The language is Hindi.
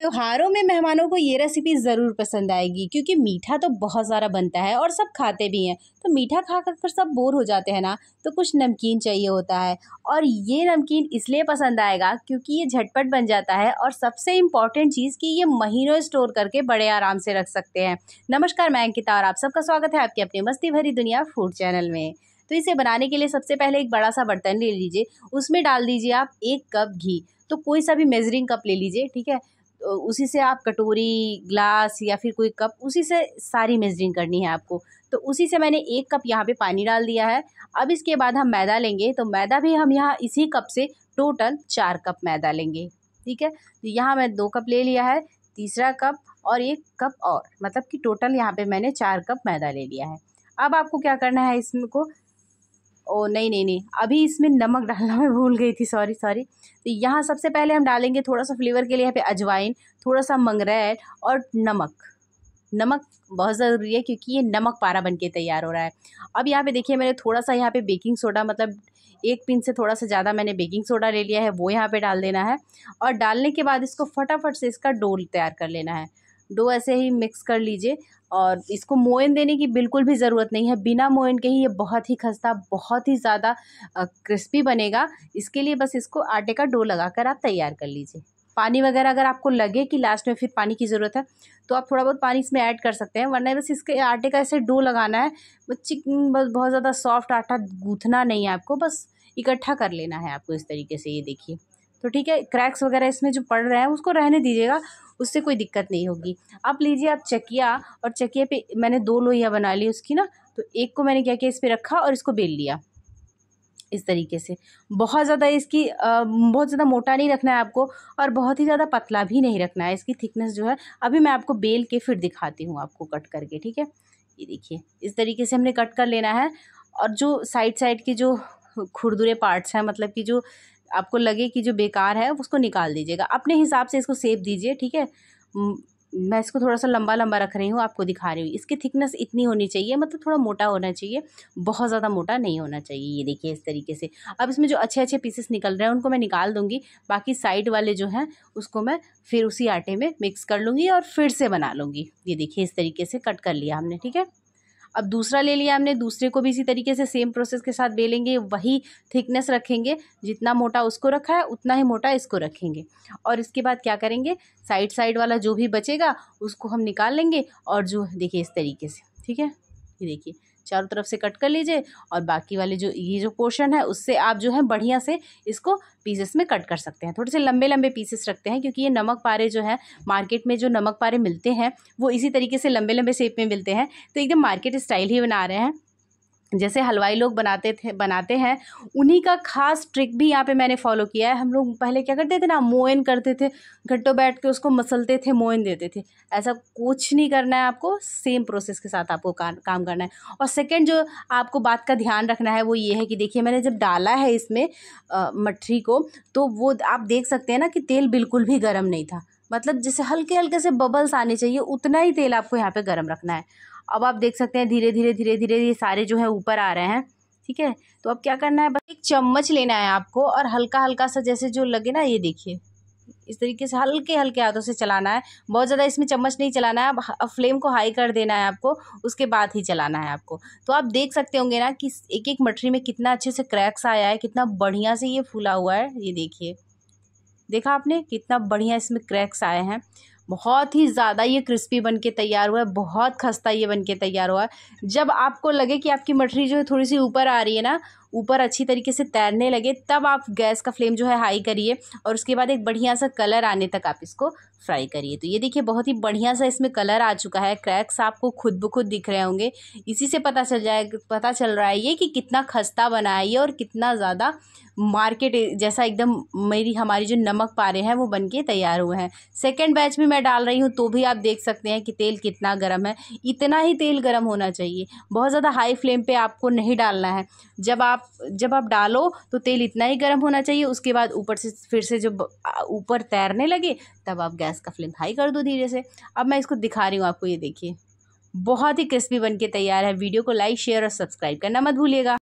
त्योहारों में मेहमानों को ये रेसिपी ज़रूर पसंद आएगी क्योंकि मीठा तो बहुत ज़्यादा बनता है और सब खाते भी हैं तो मीठा खा कर फिर सब बोर हो जाते हैं ना तो कुछ नमकीन चाहिए होता है और ये नमकीन इसलिए पसंद आएगा क्योंकि ये झटपट बन जाता है और सबसे इम्पॉर्टेंट चीज़ कि ये महीनों स्टोर करके बड़े आराम से रख सकते हैं नमस्कार मैं अंकिता और आप सबका स्वागत है आपकी अपनी मस्ती भरी दुनिया फूड चैनल में तो इसे बनाने के लिए सबसे पहले एक बड़ा सा बर्तन ले लीजिए उसमें डाल दीजिए आप एक कप घी तो कोई सा भी मेजरिंग कप ले लीजिए ठीक है उसी से आप कटोरी ग्लास या फिर कोई कप उसी से सारी मेजरिंग करनी है आपको तो उसी से मैंने एक कप यहाँ पे पानी डाल दिया है अब इसके बाद हम मैदा लेंगे तो मैदा भी हम यहाँ इसी कप से टोटल चार कप मैदा लेंगे ठीक है तो यहाँ मैं दो कप ले लिया है तीसरा कप और एक कप और मतलब कि टोटल यहाँ पर मैंने चार कप मैदा ले लिया है अब आपको क्या करना है इसमें को ओ नहीं नहीं नहीं अभी इसमें नमक डालना मैं भूल गई थी सॉरी सॉरी तो यहाँ सबसे पहले हम डालेंगे थोड़ा सा फ्लेवर के लिए यहाँ पे अजवाइन थोड़ा सा मंगरैल और नमक नमक बहुत ज़रूरी है क्योंकि ये नमक पारा बन के तैयार हो रहा है अब यहाँ पे देखिए मैंने थोड़ा सा यहाँ पे बेकिंग सोडा मतलब एक पिन से थोड़ा सा ज़्यादा मैंने बेकिंग सोडा ले लिया है वो यहाँ पर डाल देना है और डालने के बाद इसको फटाफट से इसका डोल तैयार कर लेना है डो ऐसे ही मिक्स कर लीजिए और इसको मोयन देने की बिल्कुल भी ज़रूरत नहीं है बिना मोयन के ही ये बहुत ही खस्ता बहुत ही ज़्यादा क्रिस्पी बनेगा इसके लिए बस इसको आटे का डो लगा कर आप तैयार कर लीजिए पानी वगैरह अगर आपको लगे कि लास्ट में फिर पानी की ज़रूरत है तो आप थोड़ा बहुत पानी इसमें ऐड कर सकते हैं वरना बस इसके आटे का ऐसे डो लगाना है चिक बस बहुत ज़्यादा सॉफ्ट आटा गूँथना नहीं है आपको बस इकट्ठा कर लेना है आपको इस तरीके से ये देखिए तो ठीक है क्रैक्स वगैरह इसमें जो पड़ रहा है उसको रहने दीजिएगा उससे कोई दिक्कत नहीं होगी अब लीजिए आप चकिया और चकिया पे मैंने दो लोहिया बना ली उसकी ना तो एक को मैंने क्या किया इस पर रखा और इसको बेल लिया इस तरीके से बहुत ज़्यादा इसकी आ, बहुत ज़्यादा मोटा नहीं रखना है आपको और बहुत ही ज़्यादा पतला भी नहीं रखना है इसकी थिकनेस जो है अभी मैं आपको बेल के फिर दिखाती हूँ आपको कट करके ठीक है ये देखिए इस तरीके से हमने कट कर लेना है और जो साइड साइड के जो खुरदुरे पार्ट्स हैं मतलब कि जो आपको लगे कि जो बेकार है उसको निकाल दीजिएगा अपने हिसाब से इसको सेप दीजिए ठीक है मैं इसको थोड़ा सा लंबा लंबा रख रही हूँ आपको दिखा रही हूँ इसकी थिकनेस इतनी होनी चाहिए मतलब थोड़ा मोटा होना चाहिए बहुत ज़्यादा मोटा नहीं होना चाहिए ये देखिए इस तरीके से अब इसमें जो अच्छे अच्छे पीसेस निकल रहे हैं उनको मैं निकाल दूँगी बाकी साइड वाले जो हैं उसको मैं फिर उसी आटे में मिक्स कर लूँगी और फिर से बना लूँगी ये देखिए इस तरीके से कट कर लिया हमने ठीक है अब दूसरा ले लिया हमने दूसरे को भी इसी तरीके से सेम प्रोसेस के साथ बेलेंगे वही थिकनेस रखेंगे जितना मोटा उसको रखा है उतना ही मोटा इसको रखेंगे और इसके बाद क्या करेंगे साइड साइड वाला जो भी बचेगा उसको हम निकाल लेंगे और जो देखिए इस तरीके से ठीक है ये देखिए चारों तरफ से कट कर लीजिए और बाकी वाले जो ये जो पोर्शन है उससे आप जो है बढ़िया से इसको पीसेस में कट कर सकते हैं थोड़े से लंबे लंबे पीसेस रखते हैं क्योंकि ये नमक पारे जो है मार्केट में जो नमक पारे मिलते हैं वो इसी तरीके से लंबे लंबे शेप में मिलते हैं तो एकदम मार्केट स्टाइल ही बना रहे हैं जैसे हलवाई लोग बनाते थे बनाते हैं उन्हीं का खास ट्रिक भी यहाँ पे मैंने फॉलो किया है हम लोग पहले क्या करते थे ना मोइन करते थे घट्टो बैठ के उसको मसलते थे मोइन देते थे ऐसा कुछ नहीं करना है आपको सेम प्रोसेस के साथ आपको का, काम करना है और सेकंड जो आपको बात का ध्यान रखना है वो ये है कि देखिए मैंने जब डाला है इसमें मठरी को तो वो आप देख सकते हैं ना कि तेल बिल्कुल भी गर्म नहीं था मतलब जैसे हल्के हल्के से बबल्स आने चाहिए उतना ही तेल आपको यहाँ पे गर्म रखना है अब आप देख सकते हैं धीरे धीरे धीरे धीरे ये सारे जो है ऊपर आ रहे हैं ठीक है तो अब क्या करना है बस एक चम्मच लेना है आपको और हल्का हल्का सा जैसे जो लगे ना ये देखिए इस तरीके से हल्के हल्के हाथों से चलाना है बहुत ज़्यादा इसमें चम्मच नहीं चलाना है अब फ्लेम को हाई कर देना है आपको उसके बाद ही चलाना है आपको तो आप देख सकते होंगे ना कि एक एक मठरी में कितना अच्छे से क्रैक्स आया है कितना बढ़िया से ये फूला हुआ है ये देखिए देखा आपने कितना बढ़िया इसमें क्रैक्स आए हैं बहुत ही ज़्यादा ये क्रिस्पी बन के तैयार हुआ है बहुत खस्ता ये बन के तैयार हुआ है जब आपको लगे कि आपकी मठरी जो है थोड़ी सी ऊपर आ रही है ना ऊपर अच्छी तरीके से तैरने लगे तब आप गैस का फ्लेम जो है हाई करिए और उसके बाद एक बढ़िया सा कलर आने तक आप इसको फ्राई करिए तो ये देखिए बहुत ही बढ़िया सा इसमें कलर आ चुका है क्रैक्स आपको खुद ब खुद दिख रहे होंगे इसी से पता चल जाए पता चल रहा है ये कि कितना खस्ता बना है ये और कितना ज़्यादा मार्केट जैसा एकदम मेरी हमारी जो नमक पारे हैं वो बन के तैयार हुए हैं सेकेंड बैच में मैं डाल रही हूँ तो भी आप देख सकते हैं कि तेल कितना गर्म है इतना ही तेल गर्म होना चाहिए बहुत ज़्यादा हाई फ्लेम पर आपको नहीं डालना है जब आप आप जब आप डालो तो तेल इतना ही गर्म होना चाहिए उसके बाद ऊपर से फिर से जब ऊपर तैरने लगे तब आप गैस का फ्लेम हाई कर दो धीरे से अब मैं इसको दिखा रही हूँ आपको ये देखिए बहुत ही क्रिस्पी बनके तैयार है वीडियो को लाइक शेयर और सब्सक्राइब करना मत भूलिएगा